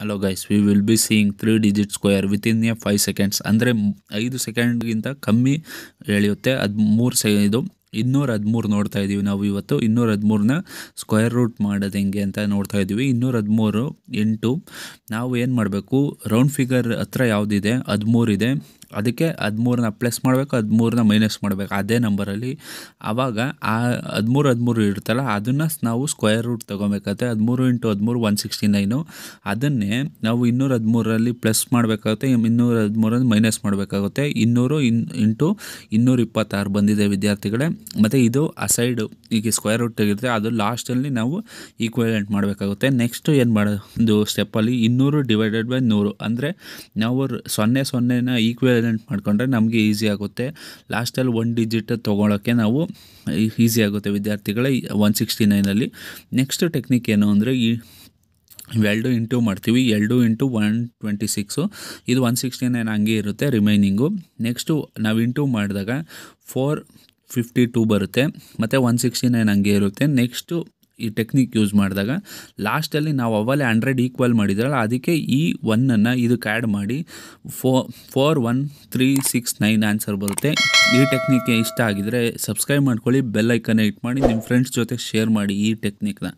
hello guys we will be seeing three digit square within a five seconds ಅಂದರೆ ಐದು ಸೆಕೆಂಡ್ಗಿಂತ ಕಮ್ಮಿ ಎಳೆಯುತ್ತೆ ಅದು ಮೂರು ಸೆ ಇದು ಇನ್ನೂರ ಹದಿಮೂರು ನೋಡ್ತಾ ಇದ್ದೀವಿ ನಾವು ಇವತ್ತು ಇನ್ನೂರ ಹದಿಮೂರನ್ನ ಸ್ಕ್ವೇರ್ ರೂಟ್ ಮಾಡೋದು ಹೆಂಗೆ ಅಂತ ನೋಡ್ತಾ ಇದ್ದೀವಿ ಇನ್ನೂರ ಹದಿಮೂರು ಎಂಟು ನಾವು ಏನು ಮಾಡಬೇಕು ರೌಂಡ್ ಫಿಗರ್ ಹತ್ರ ಯಾವುದಿದೆ ಹದಿಮೂರಿದೆ ಅದಕ್ಕೆ ಹದಿಮೂರನ್ನ ಪ್ಲಸ್ ಮಾಡಬೇಕು ಹದಿಮೂರನ್ನ ಮೈನಸ್ ಮಾಡಬೇಕು ಅದೇ ನಂಬರಲ್ಲಿ ಆವಾಗ ಆ ಹದಿಮೂರು ಹದಿಮೂರು ಇರುತ್ತಲ್ಲ ಅದನ್ನು ನಾವು ಸ್ಕ್ವೇರ್ ರೂಟ್ ತೊಗೊಬೇಕಾಗುತ್ತೆ ಹದಿಮೂರು ಇಂಟು ಹದಿಮೂರು ಒನ್ ಸಿಕ್ಸ್ಟಿ ನೈನು ಅದನ್ನೇ ನಾವು ಇನ್ನೂರ ಹದಿಮೂರರಲ್ಲಿ ಪ್ಲಸ್ ಮಾಡಬೇಕಾಗುತ್ತೆ ಇನ್ನೂರ ಹದಿಮೂರಲ್ಲಿ ಮೈನಸ್ ಮಾಡಬೇಕಾಗುತ್ತೆ ಇನ್ನೂರು ಇನ್ ಇಂಟು ಇನ್ನೂರ ಇಪ್ಪತ್ತಾರು ಬಂದಿದೆ ವಿದ್ಯಾರ್ಥಿಗಳೇ ಮತ್ತು ಇದು ಆ ಸೈಡು ಈಗ ಸ್ಕ್ವೇರ್ ರೂಟ್ ತೆಗಿರುತ್ತೆ ಅದು ಲಾಸ್ಟಲ್ಲಿ ನಾವು ಈಕ್ವಲೆಂಟ್ ಮಾಡಬೇಕಾಗುತ್ತೆ ನೆಕ್ಸ್ಟ್ ಏನು ಮಾಡೋದು ಸ್ಟೆಪ್ಪಲ್ಲಿ ಇನ್ನೂರು ಡಿವೈಡೆಡ್ ಬೈ ನೂರು ಅಂದರೆ ನಾವು ಸೊನ್ನೆ ಸೊನ್ನೆನ ಈಕ್ವಲ್ ಸೈಲೆಂಟ್ ಮಾಡಿಕೊಂಡ್ರೆ ನಮಗೆ ಈಸಿ ಆಗುತ್ತೆ ಲಾಸ್ಟಲ್ಲಿ ಒನ್ ಡಿಜಿಟ್ ತೊಗೊಳಕ್ಕೆ ನಾವು ಈಸಿ ಆಗುತ್ತೆ ವಿದ್ಯಾರ್ಥಿಗಳ ಒನ್ ಸಿಕ್ಸ್ಟಿ ನೈನಲ್ಲಿ ನೆಕ್ಸ್ಟ್ ಟೆಕ್ನಿಕ್ ಏನು ಅಂದರೆ ಈ ಎರಡು ಇಂಟು ಮಾಡ್ತೀವಿ ಎರಡು ಇಂಟು ಒನ್ ಟ್ವೆಂಟಿ ಸಿಕ್ಸು ಇದು ಒನ್ ಸಿಕ್ಸ್ಟಿ ನೈನ್ ಹಂಗೆ ಇರುತ್ತೆ ರಿಮೈನಿಂಗು ನೆಕ್ಸ್ಟು ನಾವು ಇಂಟು ಮಾಡಿದಾಗ ಫೋರ್ ಫಿಫ್ಟಿ ಟೂ ಬರುತ್ತೆ ಮತ್ತು ಒನ್ ಸಿಕ್ಸ್ಟಿ ನೈನ್ ಹಂಗೆ ಇರುತ್ತೆ ನೆಕ್ಸ್ಟು ಈ ಟೆಕ್ನಿಕ್ ಯೂಸ್ ಮಾಡಿದಾಗ ಲಾಸ್ಟಲ್ಲಿ ನಾವು ಅವಲೇ ಹಂಡ್ರೆಡ್ ಈಕ್ವಲ್ ಮಾಡಿದ್ರಲ್ಲ ಅದಕ್ಕೆ ಈ ಒನ್ನನ್ನು ಇದಕ್ಕೆ ಆ್ಯಡ್ ಮಾಡಿ four four one three six nine answer ಬರುತ್ತೆ ಈ ಟೆಕ್ನಿಕ್ ಇಷ್ಟ ಆಗಿದರೆ ಸಬ್ಸ್ಕ್ರೈಬ್ ಮಾಡ್ಕೊಳ್ಳಿ ಬೆಲ್ಲೈಕನ್ ಇಟ್ ಮಾಡಿ ನಿಮ್ಮ ಫ್ರೆಂಡ್ಸ್ ಜೊತೆ ಶೇರ್ ಮಾಡಿ ಈ ಟೆಕ್ನಿಕ್ನ